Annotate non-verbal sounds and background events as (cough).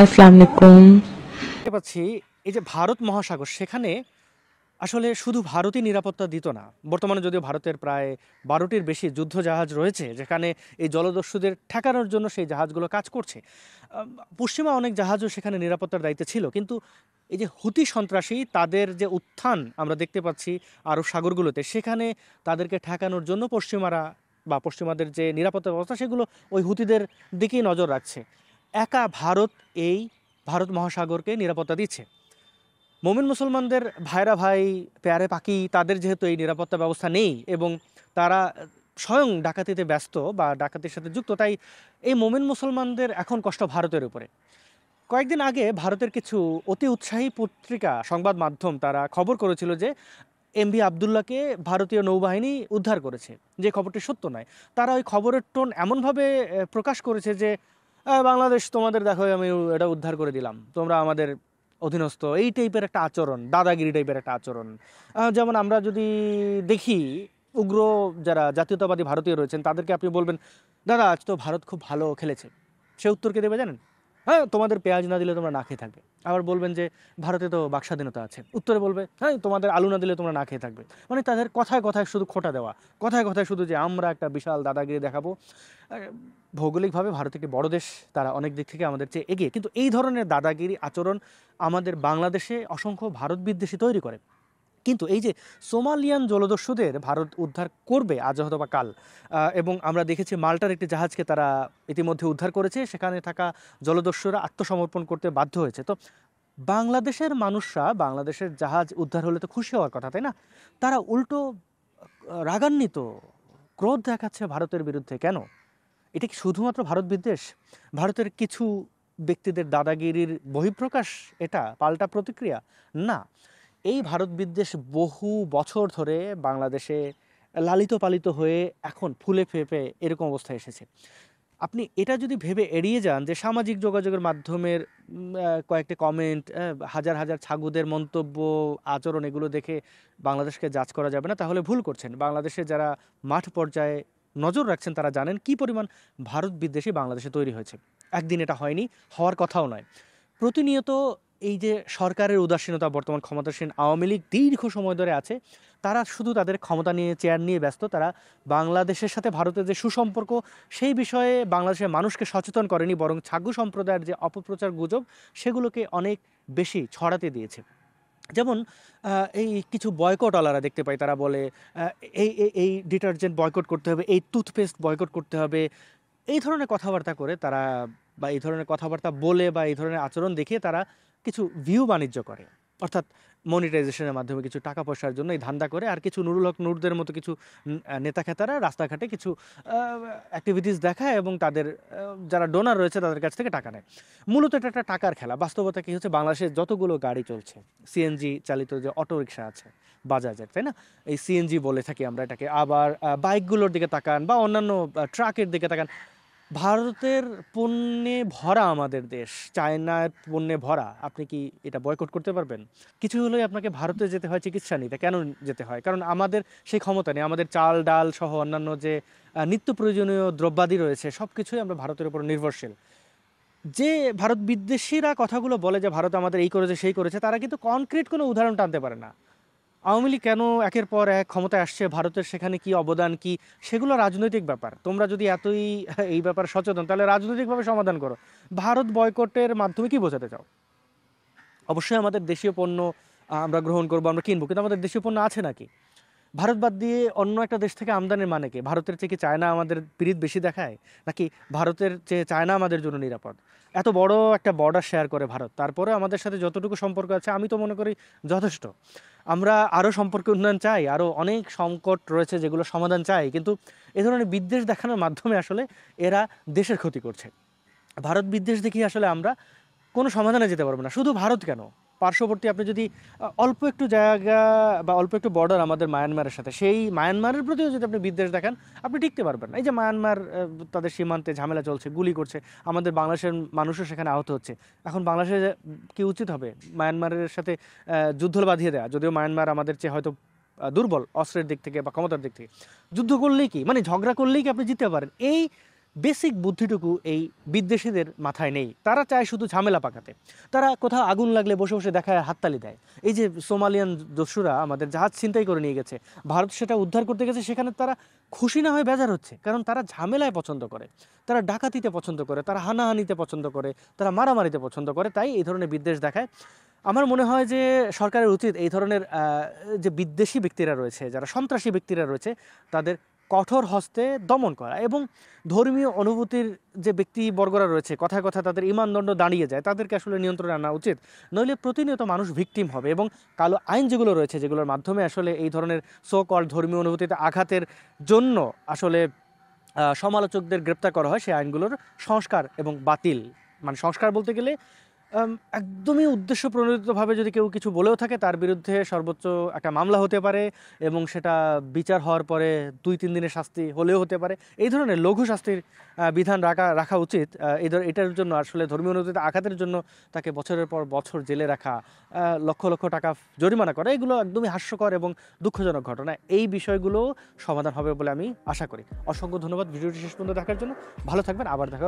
দেখতে পাচ্ছি এই যে ভারত মহাসাগর সেখানে আসলে শুধু ভারতই নিরাপত্তা দিত না বর্তমানে যদিও ভারতের প্রায় বারোটির বেশি যুদ্ধ জাহাজ রয়েছে যেখানে এই জলদস্যুদের ঠেকানোর জন্য সেই জাহাজগুলো কাজ করছে পশ্চিমা অনেক জাহাজও সেখানে নিরাপত্তার দায়িত্বে ছিল কিন্তু এই যে হুতি সন্ত্রাসী তাদের যে উত্থান আমরা দেখতে পাচ্ছি আরব সাগরগুলোতে সেখানে তাদেরকে ঠেকানোর জন্য পশ্চিমারা বা পশ্চিমাদের যে নিরাপত্তা ব্যবস্থা সেগুলো ওই হুতিদের দিকেই নজর রাখছে একা ভারত এই ভারত মহাসাগরকে নিরাপত্তা দিচ্ছে মোমিন মুসলমানদের ভাইরা ভাই পেয়ারে পাখি তাদের যেহেতু এই নিরাপত্তা ব্যবস্থা নেই এবং তারা স্বয়ং ডাকাতিতে ব্যস্ত বা ডাকাতির সাথে যুক্ত তাই এই মোমিন মুসলমানদের এখন কষ্ট ভারতের উপরে কয়েকদিন আগে ভারতের কিছু অতি উৎসাহী পত্রিকা সংবাদ মাধ্যম তারা খবর করেছিল যে এম বি আবদুল্লাকে ভারতীয় নৌবাহিনী উদ্ধার করেছে যে খবরটি সত্য নয় তারা ওই খবরের টোন এমনভাবে প্রকাশ করেছে যে বাংলাদেশ তোমাদের দেখো আমি এটা উদ্ধার করে দিলাম তোমরা আমাদের অধীনস্থ এই টাইপের একটা আচরণ দাদাগিরি টাইপের একটা আচরণ যেমন আমরা যদি দেখি উগ্র যারা জাতীয়তাবাদী ভারতীয় রয়েছেন তাদেরকে আপনি বলবেন দাদা আজ তো ভারত খুব ভালো খেলেছে সে উত্তরকে দেবে জানেন হ্যাঁ তোমাদের পেঁয়াজ না দিলে তোমরা না খেয়ে থাকবে আবার বলবেন যে ভারতে তো বাক স্বাধীনতা আছে উত্তরে বলবে হ্যাঁ তোমাদের আলু না দিলে তোমরা না খেয়ে থাকবে মানে তাদের কথায় কথায় শুধু খোটা দেওয়া কথায় কথায় শুধু যে আমরা একটা বিশাল দাদাগিরি দেখাবো ভৌগোলিকভাবে ভারত একটি বড় দেশ তারা অনেক দিক থেকে আমাদের চেয়ে এগিয়ে কিন্তু এই ধরনের দাদাগিরি আচরণ আমাদের বাংলাদেশে অসংখ্য ভারত বিদ্বেষী তৈরি করে কিন্তু এই যে সোমালিয়ান জলদস্যুদের ভারত উদ্ধার করবে আজ হতবা কাল এবং আমরা দেখেছি মাল্টার একটি জাহাজকে তারা ইতিমধ্যে উদ্ধার করেছে সেখানে থাকা জলদস্যুরা আত্মসমর্পণ করতে বাধ্য হয়েছে তো বাংলাদেশের মানুষরা বাংলাদেশের জাহাজ উদ্ধার হলে তো খুশি হওয়ার কথা তাই না তারা উল্টো রাগান্বিত ক্রোধ দেখাচ্ছে ভারতের বিরুদ্ধে কেন এটা কি শুধুমাত্র ভারত বিদ্বেষ ভারতের কিছু ব্যক্তিদের দাদাগিরির বহিঃপ্রকাশ এটা পাল্টা প্রতিক্রিয়া না এই ভারত বিদ্বেষ বহু বছর ধরে বাংলাদেশে লালিত পালিত হয়ে এখন ফুলে ফেপে এরকম অবস্থায় এসেছে আপনি এটা যদি ভেবে এড়িয়ে যান যে সামাজিক যোগাযোগের মাধ্যমের কয়েকটি কমেন্ট হাজার হাজার ছাগুদের মন্তব্য আচরণ এগুলো দেখে বাংলাদেশকে যাচ করা যাবে না তাহলে ভুল করছেন বাংলাদেশে যারা মাঠ পর্যায়ে নজর রাখছেন তারা জানেন কি পরিমাণ ভারত বিদ্বেষী বাংলাদেশে তৈরি হয়েছে একদিন এটা হয়নি হওয়ার কথাও নয় প্রতিনিয়ত এই যে সরকারের উদাসীনতা বর্তমান ক্ষমতাসীন আওয়ামী লীগ দীর্ঘ সময় ধরে আছে তারা শুধু তাদের ক্ষমতা নিয়ে চেয়ার নিয়ে ব্যস্ত তারা বাংলাদেশের সাথে ভারতের যে সুসম্পর্ক সেই বিষয়ে বাংলাদেশের মানুষকে সচেতন করেনি বরং ছাগু সম্প্রদায়ের যে অপপ্রচার গুজব সেগুলোকে অনেক বেশি ছড়াতে দিয়েছে যেমন এই কিছু বয়কটওয়ালারা দেখতে পাই তারা বলে এই এই ডিটারজেন্ট বয়কট করতে হবে এই টুথপেস্ট বয়কট করতে হবে এই ধরনের কথাবার্তা করে তারা বা এই ধরনের কথাবার্তা বলে বা এই ধরনের আচরণ দেখিয়ে তারা কিছু ভিউ বাণিজ্য করে অর্থাৎ মনিটাইজেশনের মাধ্যমে কিছু টাকা পয়সার জন্য এই ধান্দা করে আর কিছু নুরুল হক নুরদের মতো কিছু খেতারা রাস্তাঘাটে কিছু অ্যাক্টিভিটিস দেখায় এবং তাদের যারা ডোনার রয়েছে তাদের কাছ থেকে টাকা নেয় মূলত এটা একটা টাকার খেলা বাস্তবতা কী হচ্ছে বাংলাদেশের যতগুলো গাড়ি চলছে সিএনজি চালিত যে অটোরিকশা আছে বাজাজের তাই না এই সিএনজি বলে থাকি আমরা এটাকে আবার বাইকগুলোর দিকে তাকান বা অন্যান্য ট্রাকের দিকে তাকান ভারতের পণ্যে ভরা আমাদের দেশ চায়নার পণ্যে ভরা আপনি কি এটা বয়কট করতে পারবেন কিছু হলেই আপনাকে ভারতে যেতে হয় চিকিৎসা নিতে কেন যেতে হয় কারণ আমাদের সেই ক্ষমতা নেই আমাদের চাল ডাল সহ অন্যান্য যে নিত্য প্রয়োজনীয় দ্রব্যাদি রয়েছে সব কিছুই আমরা ভারতের উপর নির্ভরশীল যে ভারত বিদ্বেষীরা কথাগুলো বলে যে ভারত আমাদের এই করেছে সেই করেছে তারা কিন্তু কনক্রিট কোনো উদাহরণ টানতে পারে না আওয়ামী লীগ কেন একের পর এক ক্ষমতায় আসছে ভারতের সেখানে কি অবদান কি সেগুলো রাজনৈতিক ব্যাপার তোমরা যদি এতই (laughs) এই ব্যাপারে সচেতন তাহলে রাজনৈতিকভাবে সমাধান করো ভারত বয়কটের মাধ্যমে কি বোঝাতে চাও অবশ্যই আমাদের দেশীয় পণ্য আমরা গ্রহণ করবো আমরা কিনবো কিন্তু আমাদের দেশীয় পণ্য আছে নাকি ভারত বাদ দিয়ে অন্য একটা দেশ থেকে আমদানির মানে কি ভারতের চেয়ে কি চায়না আমাদের পিরিত বেশি দেখায় নাকি ভারতের চেয়ে চায়না আমাদের জন্য নিরাপদ এত বড় একটা বর্ডার শেয়ার করে ভারত তারপরে আমাদের সাথে যতটুকু সম্পর্ক আছে আমি তো মনে করি যথেষ্ট আমরা আরও সম্পর্ক উন্নয়ন চাই আরও অনেক সংকট রয়েছে যেগুলো সমাধান চাই কিন্তু এ ধরনের বিদ্বেষ দেখানোর মাধ্যমে আসলে এরা দেশের ক্ষতি করছে ভারত বিদ্বেষ দেখিয়ে আসলে আমরা কোনো সমাধানে যেতে পারবো না শুধু ভারত কেন পার্শ্ববর্তী আপনি যদি অল্প একটু জায়গা বা অল্প একটু বর্ডার আমাদের মায়ানমারের সাথে সেই মায়ানমারের প্রতিও যদি আপনি বিদ্বেষ দেখান আপনি টিকতে পারবেন এই যে মায়ানমার তাদের সীমান্তে ঝামেলা চলছে গুলি করছে আমাদের বাংলাদেশের মানুষও সেখানে আহত হচ্ছে এখন বাংলাদেশে কি উচিত হবে মায়ানমারের সাথে যুদ্ধ বাঁধিয়ে দেওয়া যদিও মায়ানমার আমাদের চেয়ে হয়তো দুর্বল অস্ত্রের দিক থেকে বা ক্ষমতার দিক থেকে যুদ্ধ করলেই কি মানে ঝগড়া করলেই কি আপনি জিততে পারেন এই বেসিক বুদ্ধিটুকু এই বিদ্বেষীদের মাথায় নেই তারা চায় শুধু ঝামেলা পাকাতে তারা কোথাও আগুন লাগলে বসে বসে দেখায় হাততালি দেয় এই যে সোমালিয়ান দস্যুরা আমাদের জাহাজ ছিনতাই করে নিয়ে গেছে ভারত সেটা উদ্ধার করতে গেছে সেখানে তারা খুশি না হয়ে বেজার হচ্ছে কারণ তারা ঝামেলায় পছন্দ করে তারা ডাকাতিতে পছন্দ করে তারা হানাহানিতে পছন্দ করে তারা মারামারিতে পছন্দ করে তাই এই ধরনের বিদ্বেষ দেখায় আমার মনে হয় যে সরকারের উচিত এই ধরনের যে বিদ্বেষী ব্যক্তিরা রয়েছে যারা সন্ত্রাসী ব্যক্তিরা রয়েছে তাদের কঠোর হস্তে দমন করা এবং ধর্মীয় অনুভূতির যে ব্যক্তি বর্গরা রয়েছে কথায় কথা তাদের ইমানদণ্ড দাঁড়িয়ে যায় তাদেরকে আসলে নিয়ন্ত্রণে আনা উচিত নইলে প্রতিনিয়ত মানুষ ভিকটিম হবে এবং কালো আইন যেগুলো রয়েছে যেগুলোর মাধ্যমে আসলে এই ধরনের সোকল ধর্মীয় অনুভূতিতে আঘাতের জন্য আসলে সমালোচকদের গ্রেপ্তার করা হয় সেই আইনগুলোর সংস্কার এবং বাতিল মানে সংস্কার বলতে গেলে একদমই উদ্দেশ্য প্রণোদিতভাবে যদি কেউ কিছু বলেও থাকে তার বিরুদ্ধে সর্বোচ্চ একটা মামলা হতে পারে এবং সেটা বিচার হওয়ার পরে দুই তিন দিনের শাস্তি হলেও হতে পারে এই ধরনের লঘু শাস্তির বিধান রাখা রাখা উচিত এই ধর এটার জন্য আসলে ধর্মীয় অনুভূতিতে আঘাতের জন্য তাকে বছরের পর বছর জেলে রাখা লক্ষ লক্ষ টাকা জরিমানা করা এগুলো একদমই হাস্যকর এবং দুঃখজনক ঘটনা এই বিষয়গুলো সমাধান হবে বলে আমি আশা করি অসংখ্য ধন্যবাদ ভিডিওটি শেষ পর্যন্ত দেখার জন্য ভালো থাকবেন আবার দেখা